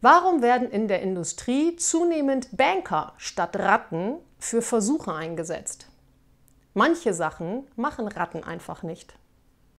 Warum werden in der Industrie zunehmend Banker statt Ratten für Versuche eingesetzt? Manche Sachen machen Ratten einfach nicht.